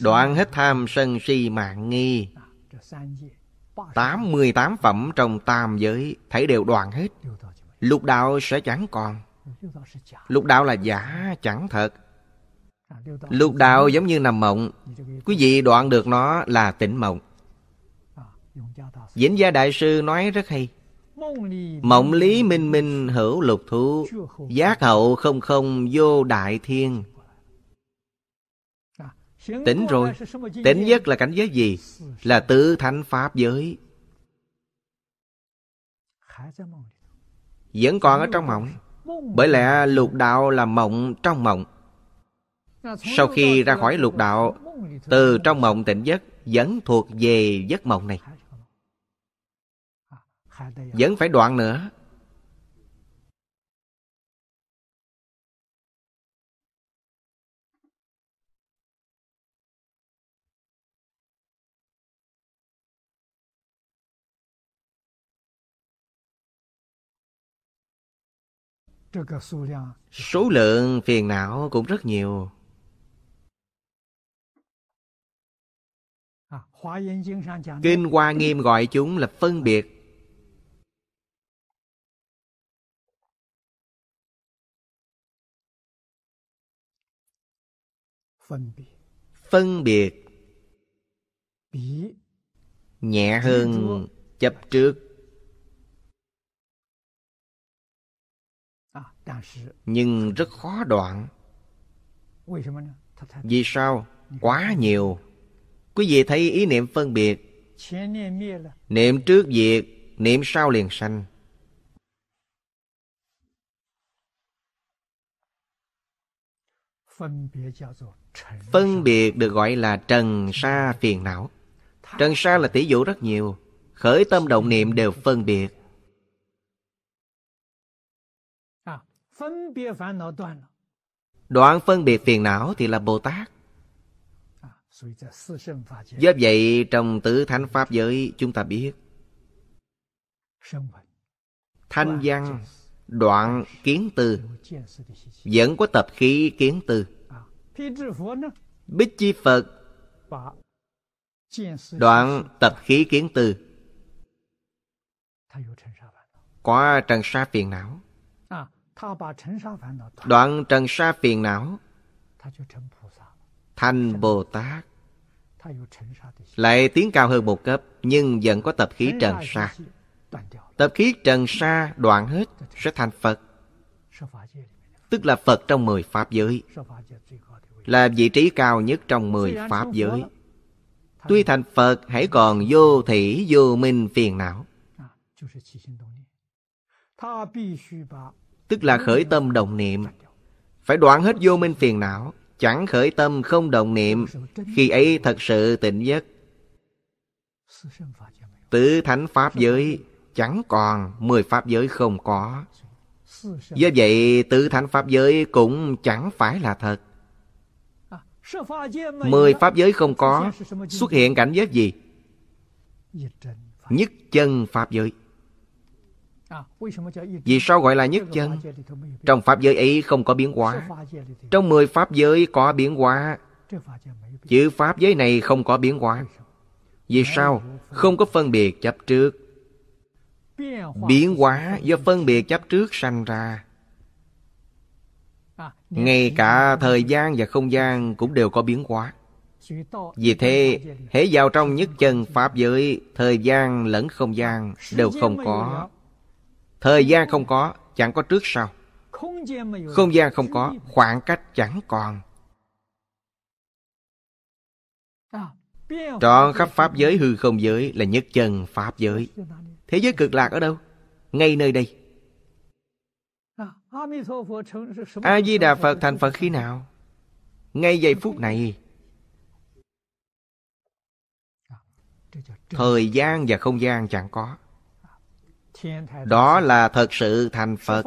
Đoạn hết tham sân si mạng nghi tám tám phẩm trong tam giới Thấy đều đoạn hết Lục đạo sẽ chẳng còn Lục đạo là giả chẳng thật Lục đạo giống như nằm mộng Quý vị đoạn được nó là tỉnh mộng Diễn gia đại sư nói rất hay Mộng lý minh minh hữu lục thú Giác hậu không không vô đại thiên Tỉnh rồi. Tỉnh nhất là cảnh giới gì? Là tự thánh pháp giới. Vẫn còn ở trong mộng. Bởi lẽ lục đạo là mộng trong mộng. Sau khi ra khỏi lục đạo, từ trong mộng tỉnh giấc vẫn thuộc về giấc mộng này. Vẫn phải đoạn nữa Số lượng phiền não cũng rất nhiều. Kinh Hoa Nghiêm gọi chúng là phân biệt. Phân biệt nhẹ hơn chấp trước nhưng rất khó đoạn vì sao quá nhiều quý vị thấy ý niệm phân biệt niệm trước diệt niệm sau liền sanh phân biệt được gọi là trần sa phiền não trần sa là tỷ dụ rất nhiều khởi tâm động niệm đều phân biệt phân biệt phiền não Đoạn đoạn phân biệt phiền não thì là Bồ Tát. Do à, vậy trong tứ thánh pháp giới chúng ta biết Thanh văn đoạn kiến tư Vẫn có tập khí kiến tư à, Bích chi Phật Đoạn tập khí kiến tư Có trần sa phiền não đoạn trần sa phiền não thành bồ tát lại tiến cao hơn một cấp nhưng vẫn có tập khí trần sa tập khí trần sa đoạn hết dạ sẽ thành phật tức là phật trong mười pháp giới là vị trí cao nhất trong mười pháp giới tuy thành phật hãy còn vô thị vô minh phiền não à, tức là khởi tâm đồng niệm phải đoạn hết vô minh phiền não chẳng khởi tâm không đồng niệm khi ấy thật sự tỉnh giấc tứ thánh pháp giới chẳng còn mười pháp giới không có do vậy tứ thánh pháp giới cũng chẳng phải là thật mười pháp giới không có xuất hiện cảnh giới gì nhất chân pháp giới vì sao gọi là nhất chân? Trong Pháp giới ấy không có biến hóa. Trong mười Pháp giới có biến hóa. Chữ Pháp giới này không có biến hóa. Vì sao? Không có phân biệt chấp trước. Biến hóa do phân biệt chấp trước sanh ra. À, Ngay cả thời gian và không gian cũng đều có biến hóa. Vì thế, hễ vào trong nhất chân Pháp giới, thời gian lẫn không gian đều không có. Thời gian không có, chẳng có trước sau. Không gian không có, khoảng cách chẳng còn. Trọn khắp Pháp giới hư không giới là nhất chân Pháp giới. Thế giới cực lạc ở đâu? Ngay nơi đây. A-di-đà Phật thành Phật khi nào? Ngay giây phút này. Thời gian và không gian chẳng có đó là thật sự thành phật